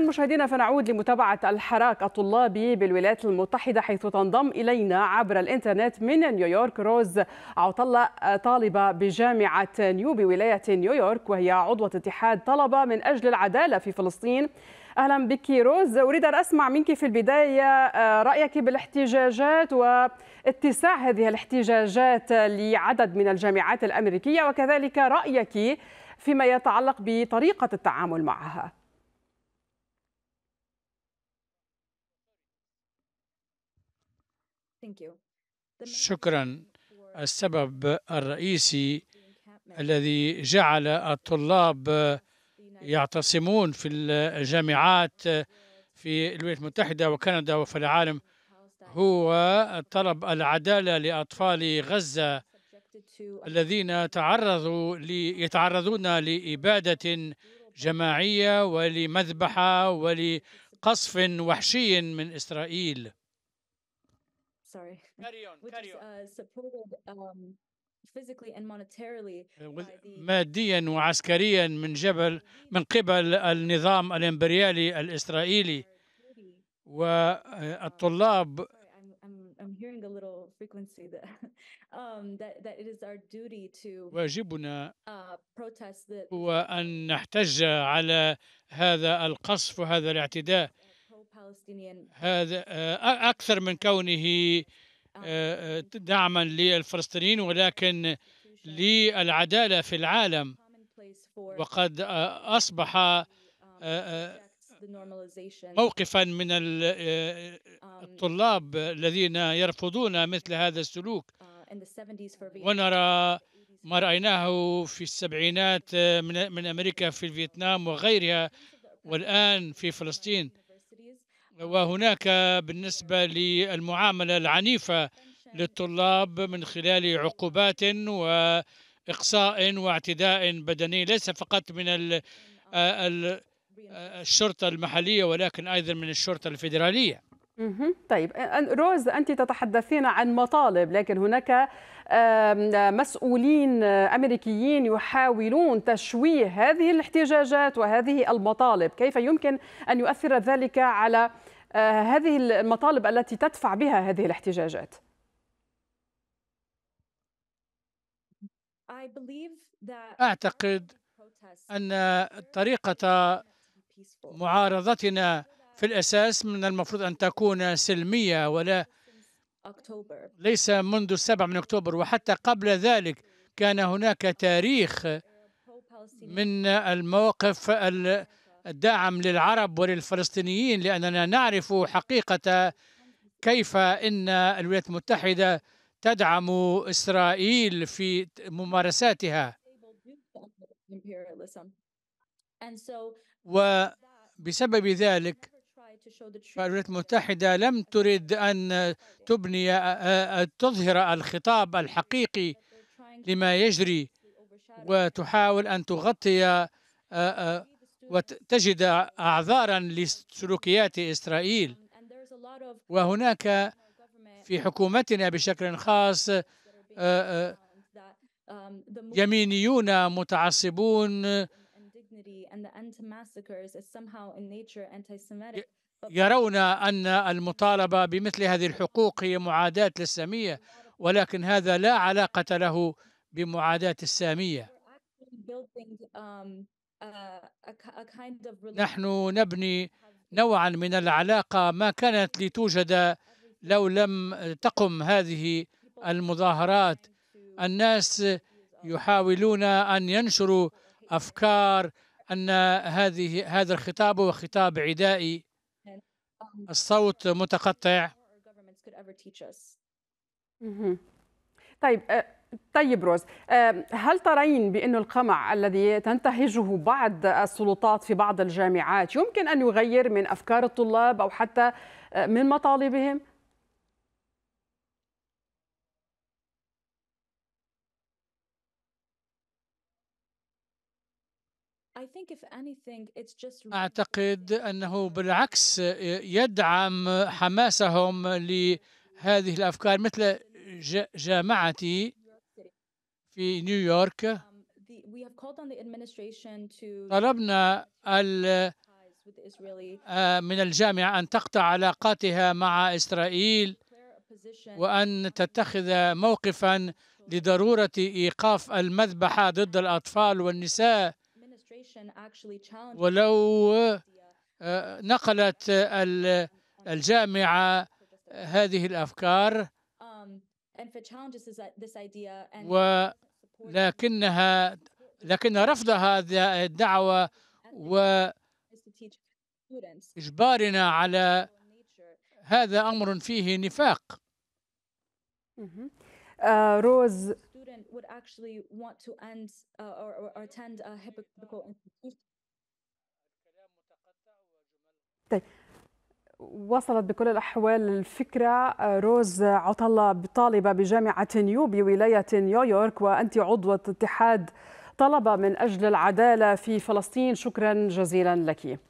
مشاهدينا فنعود لمتابعة الحراك الطلابي بالولايات المتحدة حيث تنضم إلينا عبر الإنترنت من نيويورك روز عطلة آه، طالبة بجامعة نيو بولاية نيويورك وهي عضوة اتحاد طلبة من أجل العدالة في فلسطين أهلا بك روز أريد أن أسمع منك في البداية آه، رأيك بالاحتجاجات واتساع هذه الاحتجاجات لعدد من الجامعات الأمريكية وكذلك رأيك فيما يتعلق بطريقة التعامل معها شكرا السبب الرئيسي الذي جعل الطلاب يعتصمون في الجامعات في الولايات المتحدة وكندا وفي العالم هو طلب العدالة لأطفال غزة الذين تعرضوا لي يتعرضون لإبادة جماعية ولمذبحة ولقصف وحشي من إسرائيل sorry. Carry on, which carry is, on. Uh, supported um, physically and monetarily ماديا وعسكريا من جبل من قبل النظام الامبريالي الاسرائيلي والطلاب I'm hearing a little frequency um, that, it is our duty to واجبنا uh, protest هو أن نحتج على هذا القصف وهذا الاعتداء الفلسطينيين هذا آه، أكثر من كونه آه. آه، دعما للفلسطينيين ولكن للعدالة في العالم وقد أصبح um, موقفا من um, الطلاب الذين يرفضون مثل هذا السلوك uh, ونرى ما رأيناه في السبعينات من أمريكا في فيتنام وغيرها والآن في فلسطين وهناك بالنسبة للمعاملة العنيفة للطلاب من خلال عقوبات وإقصاء واعتداء بدني ليس فقط من آه، آه، الشرطة المحلية ولكن أيضا من الشرطة الفيدرالية طيب روز أنت تتحدثين عن مطالب لكن هناك مسؤولين آه، أمريكيين يحاولون تشويه هذه الاحتجاجات وهذه المطالب كيف يمكن أن يؤثر ذلك على آه، هذه المطالب التي تدفع بها هذه الاحتجاجات أعتقد أن طريقة معارضتنا في الأساس من المفروض أن تكون سلمية ولا ليس منذ السبع من أكتوبر وحتى قبل ذلك كان هناك تاريخ من الموقف الداعم للعرب وللفلسطينيين لأننا نعرف حقيقة كيف إن الولايات المتحدة تدعم إسرائيل في ممارساتها وبسبب ذلك الولايات المتحدة لم تريد أن تبني آه، آه، تظهر الخطاب الحقيقي لما يجري وتحاول أن تغطي آه، وتجد أعذارا لسلوكيات إسرائيل وهناك في حكومتنا بشكل خاص um, يمينيون متعصبون dignity and the to massacres is somehow in nature anti-Semitic. يرون أن المطالبة بمثل هذه الحقوق هي معاداة للسامية ولكن هذا لا علاقة له بمعاداة السامية um, نحن نبني نوعا من العلاقة ما كانت لتوجد لو لم تقم هذه المظاهرات الناس يحاولون أن ينشروا أفكار أن هذه هذا الخطاب هو خطاب عدائي um, الصوت متقطع طيب آه، طيب روز آه، هل ترين بأن القمع الذي تنتهجه بعض السلطات في بعض الجامعات يمكن أن يغير من أفكار الطلاب أو حتى آه، من مطالبهم؟ أعتقد أنه بالعكس يدعم حماسهم لهذه الأفكار مثل جامعتي في نيويورك um, طلبنا آه، من الجامعة أن تقطع علاقاتها مع إسرائيل وأن تتخذ موقفا لضرورة إيقاف المذبحة ضد الأطفال والنساء ولو آه، نقلت الجامعة هذه الأفكار um, ولكنها لكن رفض هذه الدعوة وإجبارنا على هذا أمر فيه نفاق آه، روز student would actually want to end uh, or, or, attend a hypocritical institution. طيب وصلت بكل الأحوال الفكرة آه، روز عطلة بطالبة بجامعة نيو بولاية نيويورك وأنت عضوة اتحاد طلبة من أجل العدالة في فلسطين شكرا جزيلا لك